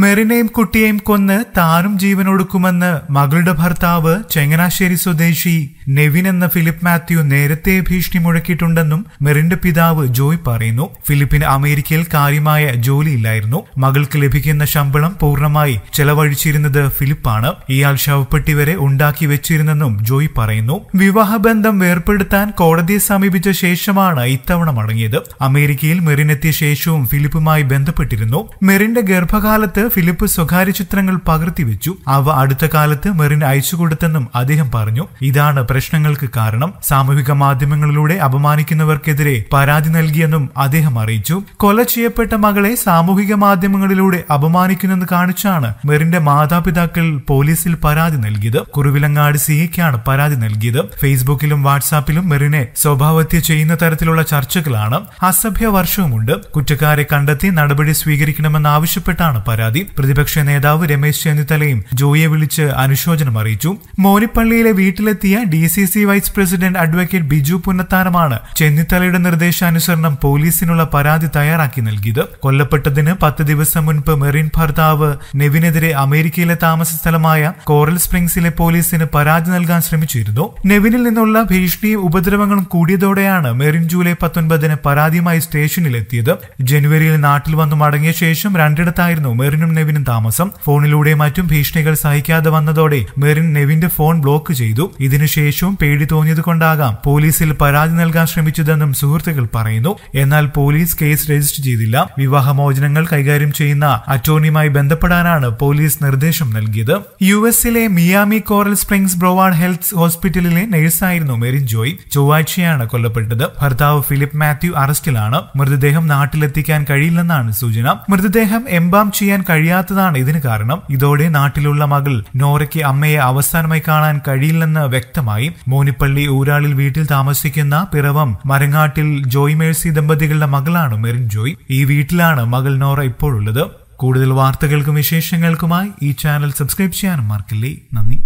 മെറിനെയും കുട്ടിയെയും കൊന്ന് താനും ജീവനൊടുക്കുമെന്ന് മകളുടെ ഭർത്താവ് ചെങ്ങനാശ്ശേരി സ്വദേശി നെവിൻ എന്ന ഫിലിപ്പ് മാത്യു നേരത്തെ ഭീഷണി മുഴക്കിയിട്ടുണ്ടെന്നും മെറിന്റെ പിതാവ് ജോയ് പറയുന്നു ഫിലിപ്പിന് അമേരിക്കയിൽ കാര്യമായ ജോലിയില്ലായിരുന്നു മകൾക്ക് ലഭിക്കുന്ന ശമ്പളം പൂർണ്ണമായി ചെലവഴിച്ചിരുന്നത് ഫിലിപ്പാണ് ഇയാൾ ശവപ്പെട്ടി വരെ ഉണ്ടാക്കി വെച്ചിരുന്നെന്നും ജോയ് പറയുന്നു വിവാഹബന്ധം വേർപ്പെടുത്താൻ കോടതിയെ സമീപിച്ച ശേഷമാണ് ഇത്തവണ മടങ്ങിയത് അമേരിക്കയിൽ മെറിനെത്തിയ ശേഷവും ഫിലിപ്പുമായി ബന്ധപ്പെട്ടിരുന്നു മെറിന്റെ ഗർഭകാലത്ത് കാലത്ത് ഫിലിപ്പ് സ്വകാര്യ ചിത്രങ്ങൾ പകർത്തിവെച്ചു അവ അടുത്ത കാലത്ത് മെറിൻ അയച്ചുകൊടുത്തെന്നും അദ്ദേഹം പറഞ്ഞു ഇതാണ് പ്രശ്നങ്ങൾക്ക് കാരണം സാമൂഹിക മാധ്യമങ്ങളിലൂടെ അപമാനിക്കുന്നവർക്കെതിരെ പരാതി നൽകിയെന്നും അദ്ദേഹം അറിയിച്ചു കൊല ചെയ്യപ്പെട്ട മകളെ സാമൂഹിക മാധ്യമങ്ങളിലൂടെ അപമാനിക്കുന്നെന്ന് കാണിച്ചാണ് മെറിന്റെ മാതാപിതാക്കൾ പോലീസിൽ പരാതി നൽകിയത് കുറുവിലങ്ങാട് സിഐക്കാണ് പരാതി നൽകിയത് ഫേസ്ബുക്കിലും വാട്സാപ്പിലും മെറിനെ സ്വഭാവത്യ ചെയ്യുന്ന തരത്തിലുള്ള ചർച്ചകളാണ് അസഭ്യ വർഷവുമുണ്ട് കുറ്റക്കാരെ കണ്ടെത്തി നടപടി സ്വീകരിക്കണമെന്നാവശ്യപ്പെട്ടാണ് പരാതി പരാതി പ്രതിപക്ഷ നേതാവ് രമേശ് ചെന്നിത്തലയും ജോയിയെ വിളിച്ച് അനുശോചനം അറിയിച്ചു മോനിപ്പള്ളിയിലെ വീട്ടിലെത്തിയ D C C vice president advocate Biju പുന്നത്താനമാണ് ചെന്നിത്തലയുടെ നിർദ്ദേശാനുസരണം പോലീസിനുള്ള പരാതി തയ്യാറാക്കി നൽകിയത് കൊല്ലപ്പെട്ടതിന് പത്ത് ദിവസം മുൻപ് മെറിൻ ഭർത്താവ് നെവിനെതിരെ അമേരിക്കയിലെ താമസ സ്ഥലമായ കോറൽ സ്പ്രിംഗ്സിലെ പോലീസിന് പരാതി നൽകാൻ ശ്രമിച്ചിരുന്നു നെവിനിൽ നിന്നുള്ള ഭീഷണിയും ഉപദ്രവങ്ങളും കൂടിയതോടെയാണ് മെറിൻ ജൂലൈ പത്തൊൻപതിന് പരാതിയുമായി സ്റ്റേഷനിലെത്തിയത് ജനുവരിയിൽ നാട്ടിൽ വന്നു മടങ്ങിയ ശേഷം രണ്ടിടത്തായിരുന്നു മെറിൻ മെറിനും നെവിനും താമസം ഫോണിലൂടെ മറ്റും ഭീഷണികൾ സഹിക്കാതെ വന്നതോടെ മെറിൻ നെവിന്റെ ഫോൺ ബ്ലോക്ക് ചെയ്തു ഇതിനുശേഷവും പേടി തോന്നിയതുകൊണ്ടാകാം പോലീസിൽ പരാതി നൽകാൻ ശ്രമിച്ചതെന്നും സുഹൃത്തുക്കൾ പറയുന്നു എന്നാൽ പോലീസ് കേസ് രജിസ്റ്റർ ചെയ്തില്ല വിവാഹമോചനങ്ങൾ കൈകാര്യം ചെയ്യുന്ന അറ്റോർണിയുമായി ബന്ധപ്പെടാനാണ് പോലീസ് നിർദ്ദേശം നൽകിയത് യു എസിലെ Miami Coral Springs Broward Health ഹോസ്പിറ്റലിലെ നഴ്സായിരുന്നു മെറിൻ ജോയ് ചൊവ്വാഴ്ചയാണ് കൊല്ലപ്പെട്ടത് ഭർത്താവ് ഫിലിപ്പ് മാത്യു അറസ്റ്റിലാണ് മൃതദേഹം നാട്ടിലെത്തിക്കാൻ കഴിയില്ലെന്നാണ് സൂചന മൃതദേഹം എംബാം ചെയ്യാൻ കഴിയാത്തതാണ് ഇതിന് കാരണം ഇതോടെ നാട്ടിലുള്ള മകൾ നോറയ്ക്ക് അമ്മയെ അവസാനമായി കാണാൻ കഴിയില്ലെന്ന് വ്യക്തമായി മോനിപ്പള്ളി ഊരാളിൽ വീട്ടിൽ താമസിക്കുന്ന പിറവം മരങ്ങാട്ടിൽ ജോയ് മേഴ്സി ദമ്പതികളുടെ മകളാണ് മെറിൻ ജോയ് ഈ വീട്ടിലാണ് മകൾ നോറ ഇപ്പോഴുള്ളത് കൂടുതൽ വാർത്തകൾക്കും വിശേഷങ്ങൾക്കുമായി ഈ ചാനൽ സബ്സ്ക്രൈബ് ചെയ്യാനും മറക്കില്ലേ നന്ദി